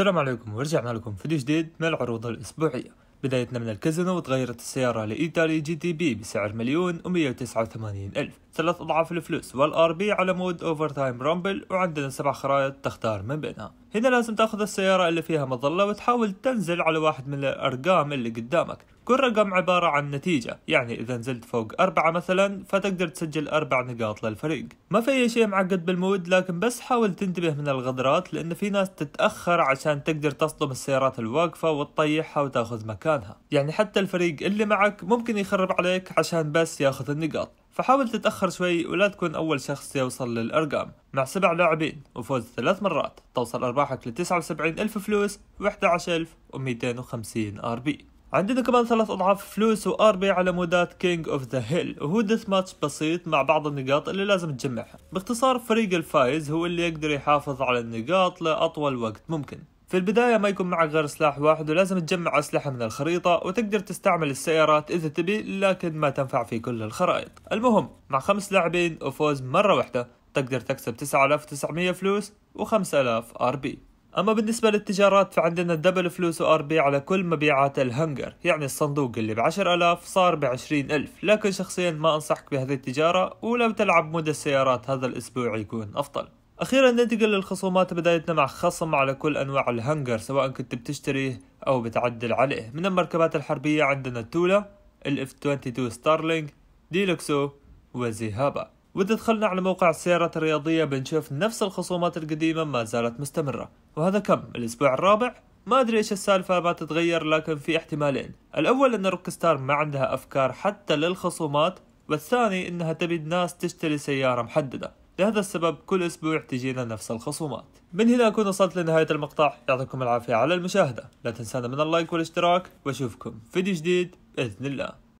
السلام عليكم ورجعنا لكم فيديو جديد من العروض الأسبوعية بدايتنا من الكازينو وتغيرت السيارة لإيطالي جي تي بي بسعر مليون ومية وتسعة وثمانين ألف ثلاث أضعاف الفلوس والآر بي على مود أوفر تايم رامبل وعندنا سبع خرائط تختار من بينها هنا لازم تاخذ السيارة اللي فيها مظلة وتحاول تنزل على واحد من الأرقام اللي قدامك كل رقم عبارة عن نتيجة يعني إذا نزلت فوق أربعة مثلا فتقدر تسجل أربع نقاط للفريق ما في أي شيء معقد بالمود لكن بس حاول تنتبه من الغدرات لأن في ناس تتأخر عشان تقدر تصدم السيارات الواقفة وتطيحها وتاخذ مكانها يعني حتى الفريق اللي معك ممكن يخرب عليك عشان بس ياخذ النقاط فحاول تتأخر شوي ولا تكون أول شخص يوصل للأرقام مع سبع لاعبين وفوز ثلاث مرات توصل أرباحك ل 79 ألف فلوس و 11250 أر بي عندنا كمان ثلاث أضعاف فلوس وأربع على مودات كينج أوف ذا هيل وهو ديث ماتش بسيط مع بعض النقاط اللي لازم تجمعها باختصار فريق الفايز هو اللي يقدر يحافظ على النقاط لأطول وقت ممكن في البداية ما يكون معك غير سلاح واحد ولازم تجمع أسلحة من الخريطة وتقدر تستعمل السيارات إذا تبي لكن ما تنفع في كل الخرائط المهم مع خمس لاعبين وفوز مرة واحدة تقدر تكسب 9900 فلوس و5000 ار بي أما بالنسبة للتجارات فعندنا دبل فلوس وأربي على كل مبيعات الهنجر يعني الصندوق اللي بعشر ألاف صار بعشرين ألف لكن شخصيا ما أنصحك بهذه التجارة ولو تلعب مود السيارات هذا الأسبوع يكون أفضل أخيرا ننتقل للخصومات بدايتنا مع خصم على كل أنواع الهنجر سواء كنت بتشتريه أو بتعدل عليه من المركبات الحربية عندنا التولا الاف 22 ستارلينج ديلوكسو وزيهابا وإذا دخلنا على موقع السيارات الرياضية بنشوف نفس الخصومات القديمة ما زالت مستمرة وهذا كم الأسبوع الرابع ما أدري إيش السالفة ما تتغير لكن في احتمالين الأول أن روكستار ما عندها أفكار حتى للخصومات والثاني أنها تبي الناس تشتري سيارة محددة لهذا السبب كل أسبوع تجينا نفس الخصومات من هنا أكون وصلت لنهاية المقطع يعطيكم العافية على المشاهدة لا تنسانا من اللايك والاشتراك وأشوفكم فيديو جديد بإذن الله